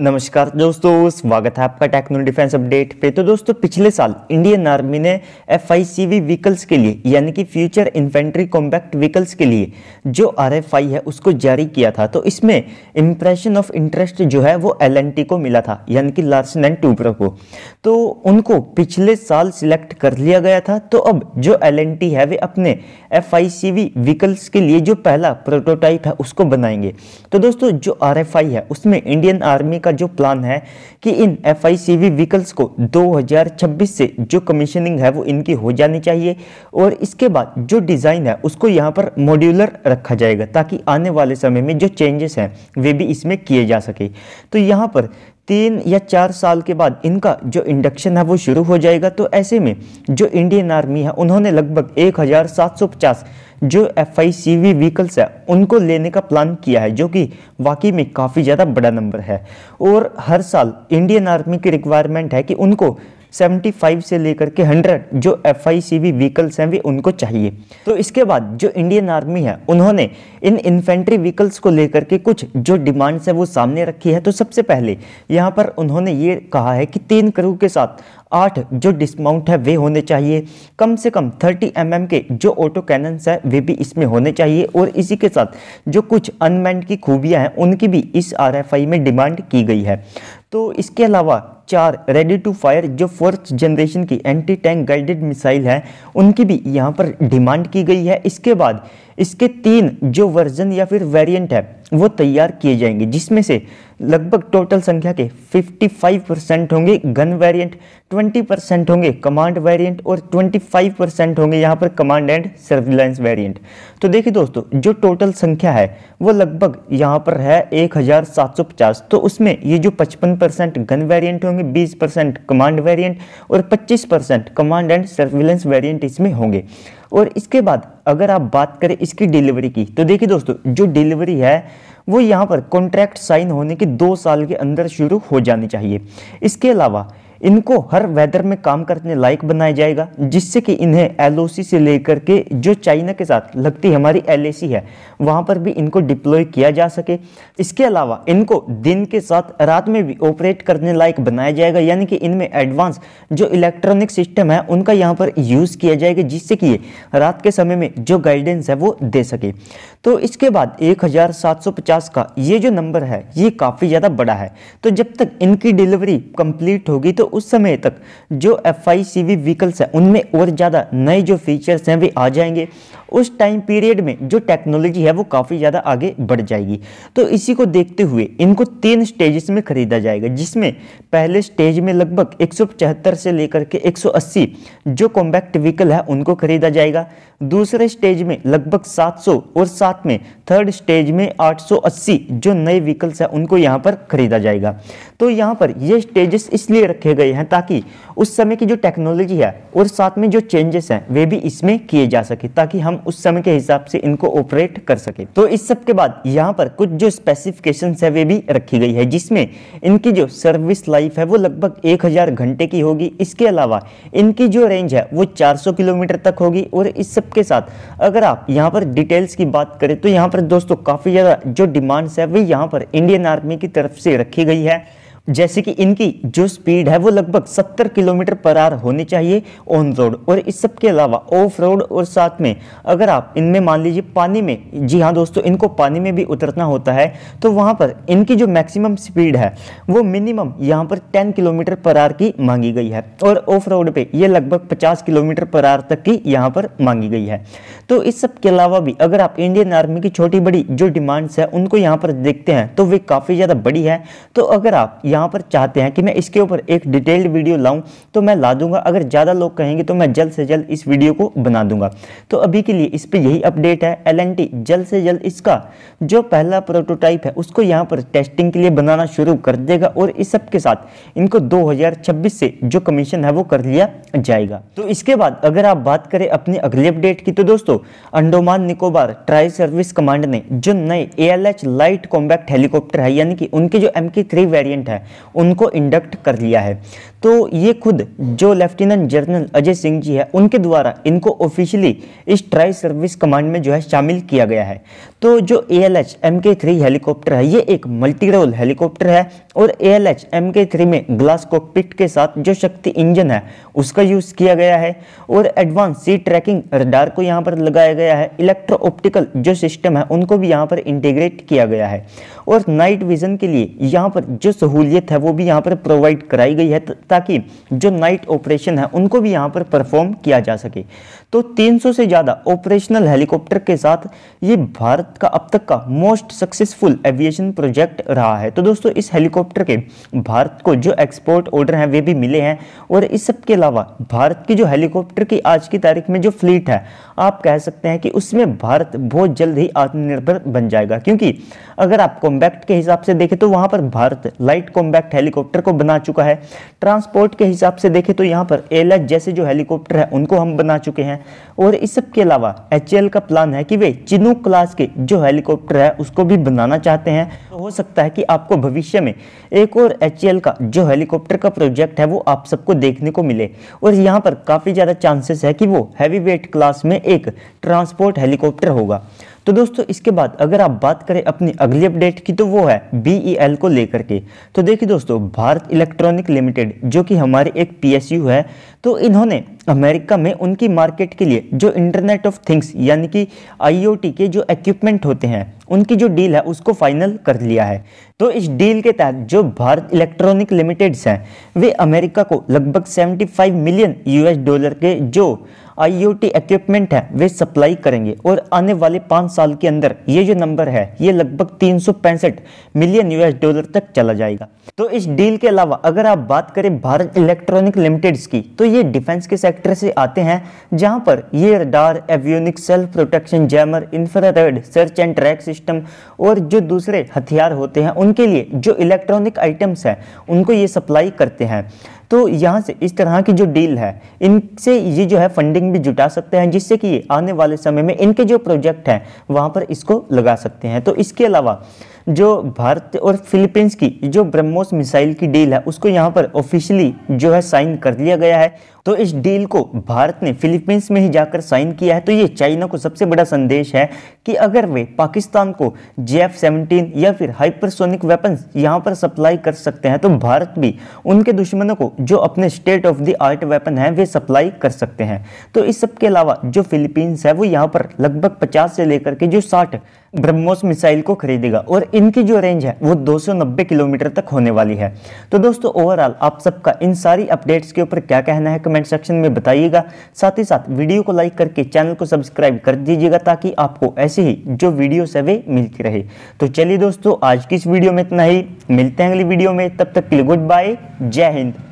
नमस्कार दोस्तों स्वागत है आपका टेक्नो डिफेंस अपडेट पे तो दोस्तों पिछले साल इंडियन आर्मी ने एफ व्हीकल्स के लिए यानी कि फ्यूचर इन्फेंट्री कॉम्पैक्ट व्हीकल्स के लिए जो आर है उसको जारी किया था तो इसमें इम्प्रेशन ऑफ इंटरेस्ट जो है वो एल को मिला था यानी कि लार्सन एंड टूब्रो को तो उनको पिछले साल सिलेक्ट कर लिया गया था तो अब जो एल है वे अपने एफ व्हीकल्स के लिए जो पहला प्रोटोटाइप है उसको बनाएंगे तो दोस्तों जो आर है उसमें इंडियन आर्मी का जो प्लान है कि इन एफ व्हीकल्स को 2026 से जो कमीशनिंग है वो इनकी हो जानी चाहिए और इसके बाद जो डिज़ाइन है उसको यहाँ पर मॉड्यूलर रखा जाएगा ताकि आने वाले समय में जो चेंजेस हैं वे भी इसमें किए जा सके तो यहाँ पर तीन या चार साल के बाद इनका जो इंडक्शन है वो शुरू हो जाएगा तो ऐसे में जो इंडियन आर्मी है उन्होंने लगभग एक हज़ार सात सौ पचास जो F I C V vehicles है उनको लेने का प्लान किया है जो कि वाकई में काफ़ी ज़्यादा बड़ा नंबर है और हर साल इंडियन आर्मी की रिक्वायरमेंट है कि उनको 75 से लेकर के 100 जो एफ आई सी व्हीकल्स हैं भी उनको चाहिए तो इसके बाद जो इंडियन आर्मी है उन्होंने इन इन्फेंट्री व्हीकल्स को लेकर के कुछ जो डिमांड्स हैं वो सामने रखी है तो सबसे पहले यहाँ पर उन्होंने ये कहा है कि तीन करोड़ के साथ आठ जो डिस्माउंट है वे होने चाहिए कम से कम 30 एम mm के जो ऑटो कैनन्स हैं वे भी इसमें होने चाहिए और इसी के साथ जो कुछ अनमैंड की खूबियाँ हैं उनकी भी इस आर में डिमांड की गई है तो इसके अलावा चार रेडी टू फायर जो फोर्थ जनरेशन की एंटी टैंक गाइडेड मिसाइल है उनकी भी यहाँ पर डिमांड की गई है इसके बाद इसके तीन जो वर्जन या फिर वेरिएंट है वो तैयार किए जाएंगे जिसमें से लगभग टोटल संख्या के 55 परसेंट होंगे गन वेरिएंट 20 परसेंट होंगे कमांड वेरिएंट और 25 परसेंट होंगे यहाँ पर कमांड एंड सर्विलेंस वेरिएंट तो देखिए दोस्तों जो टोटल संख्या है वो लगभग यहाँ पर है 1750 तो उसमें ये जो 55 परसेंट गन वेरियंट होंगे 20 परसेंट कमांड वेरियंट और 25 percent command and surveillance variant इसमें होंगे और इसके बाद अगर आप बात करें इसकी डिलीवरी की तो देखिए दोस्तों जो डिलीवरी है वो यहाँ पर कॉन्ट्रैक्ट साइन होने के दो साल के अंदर शुरू हो जानी चाहिए इसके अलावा इनको हर वेदर में काम करने लायक बनाया जाएगा जिससे कि इन्हें एल से लेकर के जो चाइना के साथ लगती हमारी एल है वहाँ पर भी इनको डिप्लॉय किया जा सके इसके अलावा इनको दिन के साथ रात में भी ऑपरेट करने लायक बनाया जाएगा यानी कि इनमें एडवांस जो इलेक्ट्रॉनिक सिस्टम है उनका यहाँ पर यूज़ किया जाएगा जिससे कि ये रात के समय में जो गाइडेंस है वो दे सके तो इसके बाद एक का ये जो नंबर है ये काफ़ी ज़्यादा बड़ा है तो जब तक इनकी डिलीवरी कंप्लीट होगी तो उस समय तक जो F I C V vehicles हैं उनमें और ज़्यादा नए जो फीचर्स हैं वे आ जाएंगे उस टाइम पीरियड में जो टेक्नोलॉजी है वो काफ़ी ज़्यादा आगे बढ़ जाएगी तो इसी को देखते हुए इनको तीन स्टेजेस में खरीदा जाएगा जिसमें पहले स्टेज में लगभग एक से लेकर के 180 जो कॉम्पैक्ट व्हीकल है उनको खरीदा जाएगा दूसरे स्टेज में लगभग 700 और साथ में थर्ड स्टेज में 880 जो नए व्हीकल्स हैं उनको यहाँ पर खरीदा जाएगा तो यहाँ पर ये स्टेजेस इसलिए रखेगा गए हैं ताकि उस समय की जो टेक्नोलॉजी है और साथ में जो चेंजेस हैं वे भी इसमें किए जा सके ताकि हम उस समय के हिसाब से इनको ऑपरेट कर सके तो इस सब के बाद यहाँ पर कुछ जो स्पेसिफिकेशन है वे भी रखी गई है जिसमें इनकी जो सर्विस लाइफ है वो लगभग एक घंटे की होगी इसके अलावा इनकी जो रेंज है वो चार किलोमीटर तक होगी और इस सब के साथ अगर आप यहाँ पर डिटेल्स की बात करें तो यहाँ पर दोस्तों काफ़ी ज़्यादा जो डिमांड्स है वे यहाँ पर इंडियन आर्मी की तरफ से रखी गई है जैसे कि इनकी जो स्पीड है वो लगभग 70 किलोमीटर पर आर होनी चाहिए ऑन रोड और इस सब के अलावा ऑफ रोड और साथ में अगर आप इनमें मान लीजिए पानी में जी हाँ दोस्तों इनको पानी में भी उतरना होता है तो वहाँ पर इनकी जो मैक्सिमम स्पीड है वो मिनिमम यहाँ पर 10 किलोमीटर पर आर की मांगी गई है और ऑफ रोड पर यह लगभग पचास किलोमीटर पर आर तक की यहाँ पर मांगी गई है तो इस सब के अलावा भी अगर आप इंडियन आर्मी की छोटी बड़ी जो डिमांड्स है उनको यहाँ पर देखते हैं तो वे काफ़ी ज़्यादा बड़ी है तो अगर आप यहाँ यहाँ पर चाहते हैं कि मैं इसके ऊपर एक डिटेल्ड वीडियो लाऊं तो मैं ला दूंगा अगर ज़्यादा लोग कहेंगे तो मैं जल्द से जल्द इस वीडियो को बना दूंगा तो अभी के लिए इस पर यही अपडेट है एल जल्द से जल्द इसका जो पहला प्रोटोटाइप है उसको यहाँ पर टेस्टिंग के लिए बनाना शुरू कर देगा और इस सबके साथ इनको दो से जो कमीशन है वो कर लिया जाएगा तो इसके बाद अगर आप बात करें अपने अगले अपडेट की तो दोस्तों Andaman Nicobar tri service command ने जो नए ए लाइट कॉम्बैक्ट हेलीकॉप्टर है यानी कि उनके जो एम थ्री वेरिएंट है उनको इंडक्ट कर लिया है तो ये खुद जो लेफ्टिनेंट जनरल अजय सिंह जी है उनके द्वारा इनको ऑफिशियली इस ट्राई सर्विस कमांड में जो है शामिल किया गया है तो जो A L H M K three helicopter है ये एक मल्टी रोल हेलीकॉप्टर है और L H M K three में ग्लास कॉकपिट के साथ जो शक्ति इंजन है उसका यूज़ किया गया है और एडवांस सी ट्रैकिंग रडार को यहाँ पर लगाया गया है इलेक्ट्रो ऑप्टिकल जो सिस्टम है उनको भी यहाँ पर इंटीग्रेट किया गया है और नाइट विजन के लिए यहाँ पर जो सहूलियत है वो भी यहाँ पर प्रोवाइड कराई गई है ताकि जो नाइट ऑपरेशन है उनको भी यहाँ पर परफॉर्म किया जा सके तो 300 से ज़्यादा ऑपरेशनल हेलीकॉप्टर के साथ ये भारत का अब तक का मोस्ट सक्सेसफुल एविएशन प्रोजेक्ट रहा है तो दोस्तों इस हेलीकॉप्टर के भारत को जो एक्सपोर्ट ऑर्डर हैं वे भी मिले हैं और इस सब के अलावा भारत की जो हेलीकॉप्टर की आज की तारीख में जो फ्लीट है आप कह सकते हैं कि उसमें भारत बहुत जल्द ही आत्मनिर्भर बन जाएगा क्योंकि अगर आप कॉम्बैक्ट के हिसाब से देखें तो वहाँ पर भारत लाइट कॉम्बैक्ट हेलीकॉप्टर को बना चुका है ट्रांसपोर्ट के हिसाब से देखें तो यहाँ पर एल जैसे जो हेलीकॉप्टर है उनको हम बना चुके हैं है और इस सब के अलावा एच का प्लान है कि वे चिनू क्लास के जो हेलीकॉप्टर है उसको भी बनाना चाहते हैं तो हो सकता है कि आपको भविष्य में एक और एच का जो हेलीकॉप्टर का प्रोजेक्ट है वो आप सबको देखने को मिले और यहाँ पर काफ़ी ज़्यादा चांसेस है कि वो हैवी वेट क्लास में एक ट्रांसपोर्ट हेलीकॉप्टर होगा तो दोस्तों इसके बाद अगर आप बात करें अपनी अगली अपडेट की तो वो है एल e को लेकर के तो देखिए दोस्तों भारत इलेक्ट्रॉनिक लिमिटेड जो कि हमारी एक पीएसयू है तो इन्होंने अमेरिका में उनकी मार्केट के लिए जो इंटरनेट ऑफ थिंग्स यानी कि आईओटी के जो इक्विपमेंट होते हैं उनकी जो डील है उसको फाइनल कर लिया है तो इस डील के तहत जो भारत इलेक्ट्रॉनिक लिमिटेड्स हैं वे अमेरिका को लगभग 75 मिलियन यूएस डॉलर के जो आईओटी इक्विपमेंट है वे सप्लाई करेंगे और आने वाले पाँच साल के अंदर ये जो नंबर है ये लगभग तीन मिलियन यूएस डॉलर तक चला जाएगा तो इस डील के अलावा अगर आप बात करें भारत इलेक्ट्रॉनिक लिमिटेड्स की तो ये डिफेंस के सेक्टर से आते हैं जहां पर ये radar avionic self protection jammer infrared search and track system और जो दूसरे हथियार होते हैं उनके लिए जो इलेक्ट्रॉनिक आइटम्स हैं उनको ये सप्लाई करते हैं तो यहाँ से इस तरह की जो डील है इनसे ये जो है फंडिंग भी जुटा सकते हैं जिससे कि आने वाले समय में इनके जो प्रोजेक्ट हैं वहाँ पर इसको लगा सकते हैं तो इसके अलावा जो भारत और फिलीपींस की जो ब्रह्मोस मिसाइल की डील है उसको यहाँ पर ऑफिशियली जो है साइन कर लिया गया है तो इस डील को भारत ने फिलीपींस में ही जाकर साइन किया है तो ये चाइना को सबसे बड़ा संदेश है कि अगर वे पाकिस्तान को जे एफ सेवनटीन या फिर हाइपरसोनिक वेपन्स यहाँ पर सप्लाई कर सकते हैं तो भारत भी उनके दुश्मनों को जो अपने state of the art weapon है वे सप्लाई कर सकते हैं तो इस सबके अलावा जो फिलीपींस है वो यहाँ पर लगभग पचास से लेकर के जो साठ ब्रह्मोस मिसाइल को खरीदेगा और इनकी जो रेंज है वो 290 किलोमीटर तक होने वाली है तो दोस्तों ओवरऑल आप सबका इन सारी अपडेट्स के ऊपर क्या कहना है कमेंट कमेंट सेक्शन में बताइएगा साथ ही साथ वीडियो को लाइक करके चैनल को सब्सक्राइब कर दीजिएगा ताकि आपको ऐसे ही जो वीडियो है वे मिलती रहे तो चलिए दोस्तों आज की इस वीडियो में इतना ही मिलते हैं अगली वीडियो में तब तक के लिए गुड बाय जय हिंद